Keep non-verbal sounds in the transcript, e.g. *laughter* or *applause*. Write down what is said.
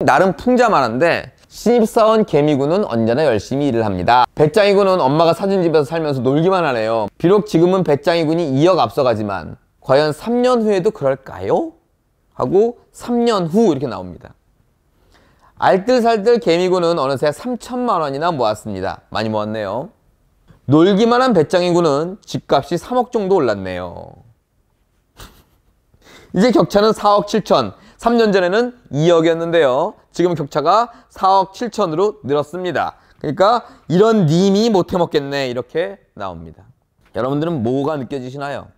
나름 풍자만한데 신입사원 개미군은 언제나 열심히 일을 합니다. 배짱이군은 엄마가 사진집에서 살면서 놀기만 하네요. 비록 지금은 배짱이군이 2억 앞서가지만 과연 3년 후에도 그럴까요? 하고 3년 후 이렇게 나옵니다. 알뜰살뜰 개미군은 어느새 3천만 원이나 모았습니다. 많이 모았네요. 놀기만 한 배짱이군은 집값이 3억 정도 올랐네요. *laughs* 이제 격차는 4억 7천. 3년 전에는 2억이었는데요. 지금 격차가 4억 7천으로 늘었습니다. 그러니까 이런 님이 못해먹겠네 이렇게 나옵니다. 여러분들은 뭐가 느껴지시나요?